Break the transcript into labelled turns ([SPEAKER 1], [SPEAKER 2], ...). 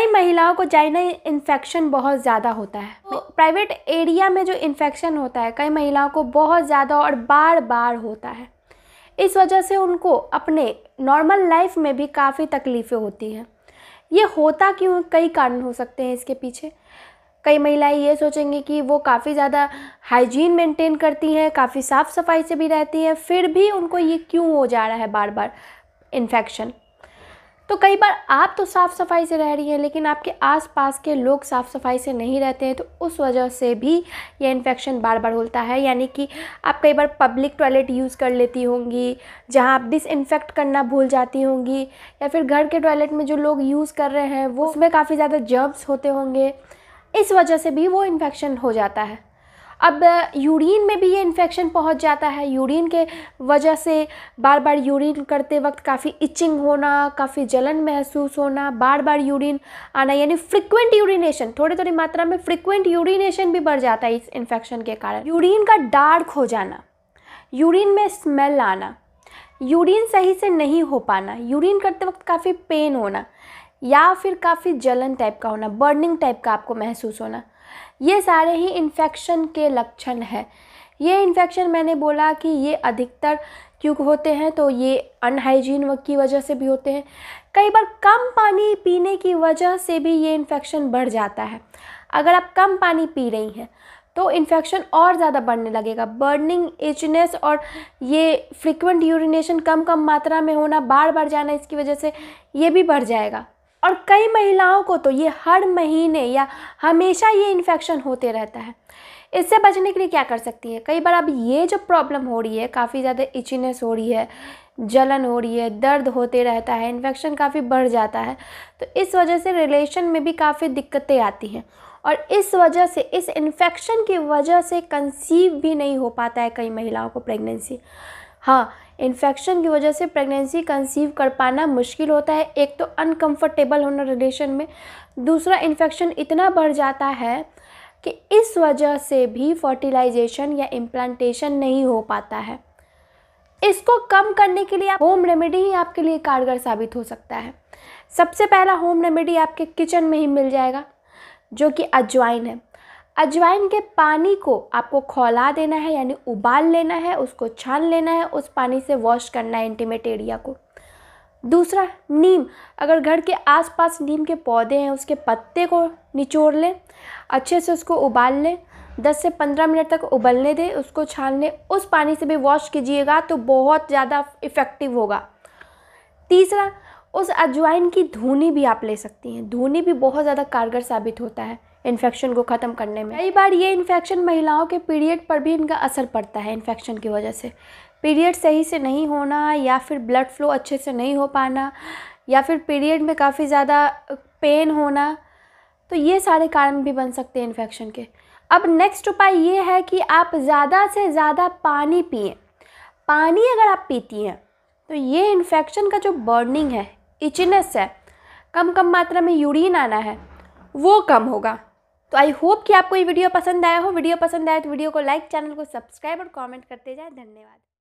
[SPEAKER 1] कई महिलाओं को जाइना इन्फेक्शन बहुत ज़्यादा होता है तो प्राइवेट एरिया में जो इन्फेक्शन होता है कई महिलाओं को बहुत ज़्यादा और बार बार होता है इस वजह से उनको अपने नॉर्मल लाइफ में भी काफ़ी तकलीफ़ें होती हैं ये होता क्यों कई कारण हो सकते हैं इसके पीछे कई महिलाएं ये सोचेंगी कि वो काफ़ी ज़्यादा हाइजीन मेंटेन करती हैं काफ़ी साफ़ सफाई से भी रहती हैं फिर भी उनको ये क्यों हो जा रहा है बार बार इन्फेक्शन तो कई बार आप तो साफ़ सफाई से रह रही हैं लेकिन आपके आसपास के लोग साफ़ सफाई से नहीं रहते हैं तो उस वजह से भी यह इन्फेक्शन बार बार होता है यानी कि आप कई बार पब्लिक टॉयलेट यूज़ कर लेती होंगी जहाँ आप डिसइनफेक्ट करना भूल जाती होंगी या फिर घर के टॉयलेट में जो लोग यूज़ कर रहे हैं वो उसमें काफ़ी ज़्यादा जर्म्स होते होंगे इस वजह से भी वो इन्फेक्शन हो जाता है अब यूरिन में भी ये इन्फेक्शन पहुंच जाता है यूरिन के वजह से बार बार यूरिन करते वक्त काफ़ी इचिंग होना काफ़ी जलन महसूस होना बार बार यूरिन आना यानी फ्रिक्वेंट यूरिनेशन थोड़ी थोड़ी मात्रा में फ्रिक्वेंट यूरिनेशन भी बढ़ जाता है इस इन्फेक्शन के कारण यूरिन का डार्क हो जाना यूरिन में स्मेल आना यूरिन सही से नहीं हो पाना यूरिन करते वक्त काफ़ी पेन होना या फिर काफ़ी जलन टाइप का होना बर्निंग टाइप का आपको महसूस होना ये सारे ही इन्फेक्शन के लक्षण हैं ये इन्फेक्शन मैंने बोला कि ये अधिकतर क्यों होते हैं तो ये अनहाइजीन की वजह से भी होते हैं कई बार कम पानी पीने की वजह से भी ये इन्फेक्शन बढ़ जाता है अगर आप कम पानी पी रही हैं तो इन्फेक्शन और ज़्यादा बढ़ने लगेगा बर्निंग इचनेस और ये फ्रिक्वेंट यूरिनेशन कम कम मात्रा में होना बार बार जाना इसकी वजह से ये भी बढ़ जाएगा और कई महिलाओं को तो ये हर महीने या हमेशा ये इन्फेक्शन होते रहता है इससे बचने के लिए क्या कर सकती है कई बार अब ये जो प्रॉब्लम हो रही है काफ़ी ज़्यादा इचिनेस हो रही है जलन हो रही है दर्द होते रहता है इन्फेक्शन काफ़ी बढ़ जाता है तो इस वजह से रिलेशन में भी काफ़ी दिक्कतें आती हैं और इस वजह से इस इन्फेक्शन की वजह से कंसीव भी नहीं हो पाता है कई महिलाओं को प्रेगनेंसी हाँ इन्फेक्शन की वजह से प्रेगनेंसी कंसीव कर पाना मुश्किल होता है एक तो अनकंफर्टेबल होना रिलेशन में दूसरा इन्फेक्शन इतना बढ़ जाता है कि इस वजह से भी फर्टिलाइजेशन या इम्प्लांटेशन नहीं हो पाता है इसको कम करने के लिए होम रेमेडी ही आपके लिए कारगर साबित हो सकता है सबसे पहला होम रेमेडी आपके किचन में ही मिल जाएगा जो कि अजवाइन है अजवाइन के पानी को आपको खौला देना है यानी उबाल लेना है उसको छान लेना है उस पानी से वॉश करना है इंटीमेट एरिया को दूसरा नीम अगर घर के आसपास नीम के पौधे हैं उसके पत्ते को निचोड़ लें अच्छे से उसको उबाल लें 10 से 15 मिनट तक उबलने दें उसको छान लें उस पानी से भी वॉश कीजिएगा तो बहुत ज़्यादा इफ़ेक्टिव होगा तीसरा उस अजवाइन की धुनी भी आप ले सकती हैं धूनी भी बहुत ज़्यादा कारगर साबित होता है इन्फेक्शन को ख़त्म करने में कई बार ये इन्फेक्शन महिलाओं के पीरियड पर भी इनका असर पड़ता है इन्फेक्शन की वजह से पीरियड सही से नहीं होना या फिर ब्लड फ्लो अच्छे से नहीं हो पाना या फिर पीरियड में काफ़ी ज़्यादा पेन होना तो ये सारे कारण भी बन सकते हैं इन्फेक्शन के अब नेक्स्ट उपाय ये है कि आप ज़्यादा से ज़्यादा पानी पिए पानी अगर आप पीती हैं तो ये इन्फेक्शन का जो बर्निंग है इचनेस है कम कम मात्रा में यूरिन आना है वो कम होगा तो आई होप कि आपको ये वीडियो पसंद आया हो वीडियो पसंद आया तो वीडियो को लाइक चैनल को सब्सक्राइब और कमेंट करते जाए धन्यवाद